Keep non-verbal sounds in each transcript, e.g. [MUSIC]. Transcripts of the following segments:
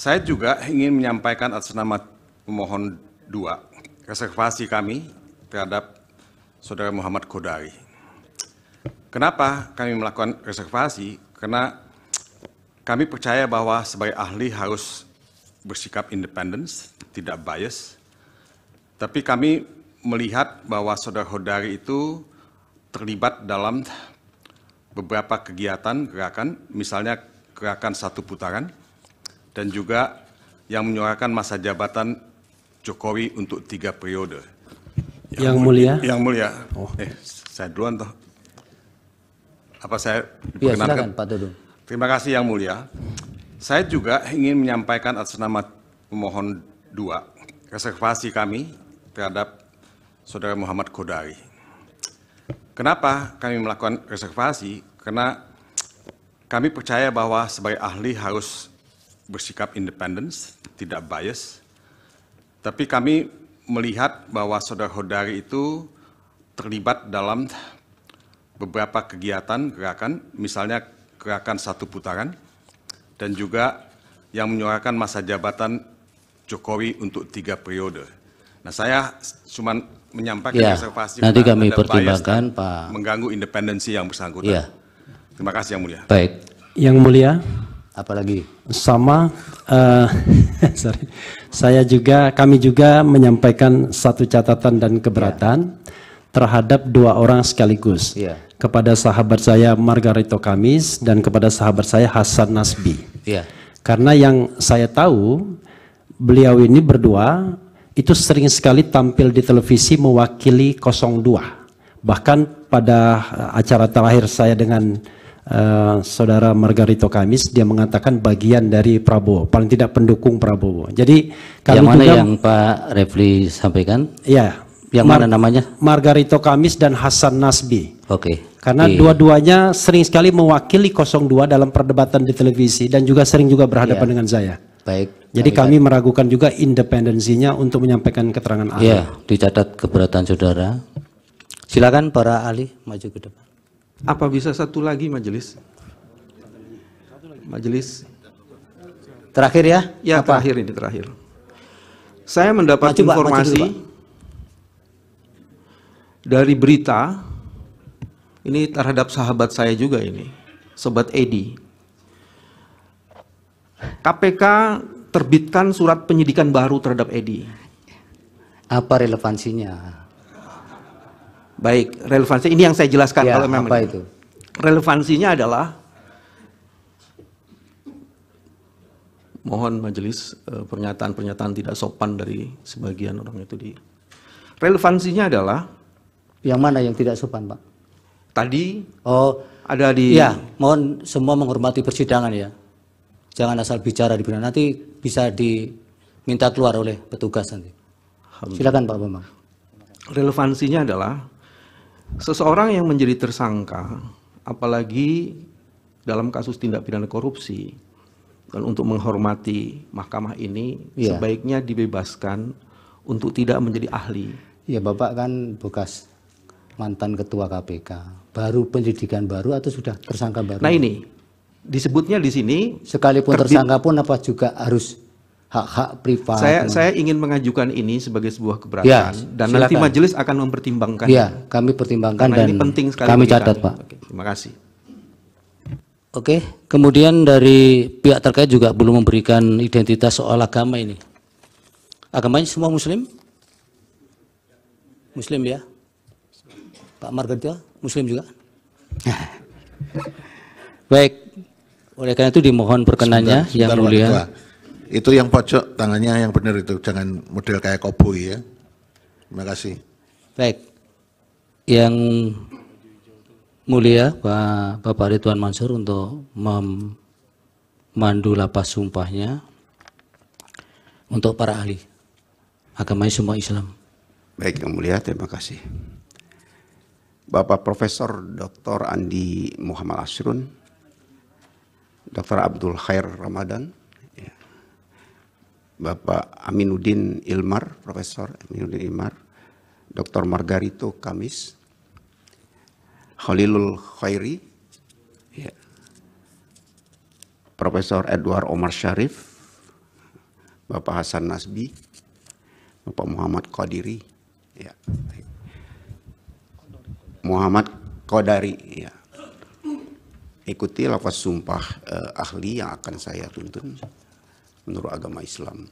Saya juga ingin menyampaikan atas nama pemohon dua reservasi kami terhadap saudara Muhammad Kodari. Kenapa kami melakukan reservasi? Karena kami percaya bahwa sebagai ahli harus bersikap independen, tidak bias. Tapi kami melihat bahwa saudara Kodari itu terlibat dalam beberapa kegiatan gerakan, misalnya gerakan satu putaran, dan juga yang menyuarakan masa jabatan Jokowi untuk tiga periode. Yang, yang mulia. Yang mulia. Oh. Eh, saya duluan toh. Apa saya Ya, silakan Pak Dudung. Terima kasih yang mulia. Saya juga ingin menyampaikan atas nama pemohon dua reservasi kami terhadap saudara Muhammad Kodari. Kenapa kami melakukan reservasi? Karena kami percaya bahwa sebagai ahli harus bersikap independen, tidak bias. Tapi kami melihat bahwa saudara Hodari itu terlibat dalam beberapa kegiatan gerakan, misalnya gerakan satu putaran, dan juga yang menyuarakan masa jabatan Jokowi untuk tiga periode. Nah saya cuma menyampaikan ya, observasi. Nanti kami pertimbangkan Pak. Mengganggu independensi yang bersangkutan. Ya. Terima kasih Yang Mulia. Baik. Yang Mulia, apalagi sama uh, [LAUGHS] saya juga kami juga menyampaikan satu catatan dan keberatan yeah. terhadap dua orang sekaligus yeah. kepada sahabat saya Margarito Kamis dan kepada sahabat saya Hasan Nasbi yeah. karena yang saya tahu beliau ini berdua itu sering sekali tampil di televisi mewakili 02 bahkan pada acara terakhir saya dengan uh, saudara Margarito Kamis dia mengatakan bagian dari Prabowo, paling tidak pendukung Prabowo. Jadi kami yang mana juga, yang Pak Refli sampaikan? Ya, yang Mar mana namanya? Margarito Kamis dan Hasan Nasbi. Oke. Okay. Karena yeah. dua-duanya sering sekali mewakili 02 dalam perdebatan di televisi dan juga sering juga berhadapan yeah. dengan saya. Baik. Jadi kami meragukan juga independensinya untuk menyampaikan keterangan ya, ahli. Ya, dicatat keberatan saudara. Silakan para ahli maju ke depan. Apa bisa satu lagi majelis? Majelis. Terakhir ya? Ya apa? terakhir ini terakhir. Saya mendapat maju, informasi dari berita ini terhadap sahabat saya juga ini, sobat Edi. KPK terbitkan surat penyidikan baru terhadap Edi. Apa relevansinya? Baik, relevansi ini yang saya jelaskan ya, kalau memang apa itu? Relevansinya adalah mohon majelis eh, pernyataan-pernyataan tidak sopan dari sebagian orang itu di relevansinya adalah yang mana yang tidak sopan, Pak? Tadi oh ada di Ya, mohon semua menghormati persidangan ya. Jangan asal bicara di bidang nanti bisa diminta keluar oleh petugas nanti. Silakan Pak Bambang. Relevansinya adalah Seseorang yang menjadi tersangka, apalagi dalam kasus tindak pidana korupsi, dan untuk menghormati mahkamah ini ya. sebaiknya dibebaskan untuk tidak menjadi ahli. Ya Bapak kan bekas mantan ketua KPK, baru penyidikan baru atau sudah tersangka baru? Nah ini disebutnya di sini sekalipun tersangka pun apa juga harus hak-hak privat. Saya saya ingin mengajukan ini sebagai sebuah keberatan ya, dan silakan. nanti majelis akan mempertimbangkan. Ya, kami pertimbangkan Karena dan ini penting sekali kami catat, kami. Pak. Oke, terima kasih. Oke, kemudian dari pihak terkait juga belum memberikan identitas soal agama ini. Agamanya semua muslim? Muslim ya? Pak Margarita, muslim juga? [LAUGHS] Baik, oleh karena itu dimohon perkenannya sebentar, yang mulia. Pak itu yang pojok tangannya yang benar itu, jangan model kayak koboi ya. Terima kasih. Baik. Yang mulia Pak Bapak Ridwan Mansur untuk memandu lapas sumpahnya untuk para ahli agama semua Islam. Baik yang mulia, terima kasih. Bapak Profesor Dr. Andi Muhammad Asrun, Dr. Abdul Khair Ramadan, Bapak Aminuddin Ilmar, Profesor Aminuddin Ilmar, Dr. Margarito Kamis, Khalilul Khairi, ya. Profesor Edward Omar Syarif, Bapak Hasan Nasbi, Bapak Muhammad Qadiri, ya. Muhammad Qadari, ya. Ikuti lafaz sumpah eh, ahli yang akan saya tuntun menurut agama Islam.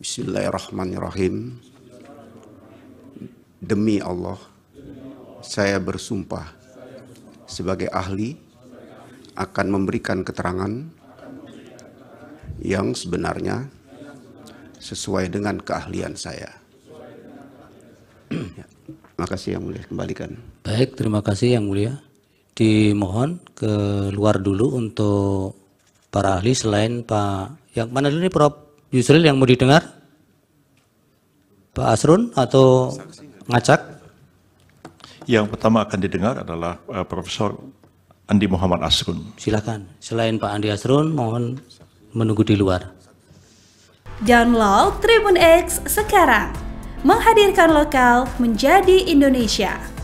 Bismillahirrahmanirrahim. Demi Allah, saya bersumpah sebagai ahli akan memberikan keterangan yang sebenarnya sesuai dengan keahlian saya. Ya, terima kasih yang mulia, kembalikan. Baik, terima kasih yang mulia. Dimohon keluar dulu untuk para ahli selain Pak yang mana dulu ini Prof Yusril yang mau didengar? Pak Asrun atau Ngacak? Yang pertama akan didengar adalah uh, Profesor Andi Muhammad Asrun. Silakan. Selain Pak Andi Asrun, mohon menunggu di luar. Download Tribun X sekarang. Menghadirkan lokal menjadi Indonesia.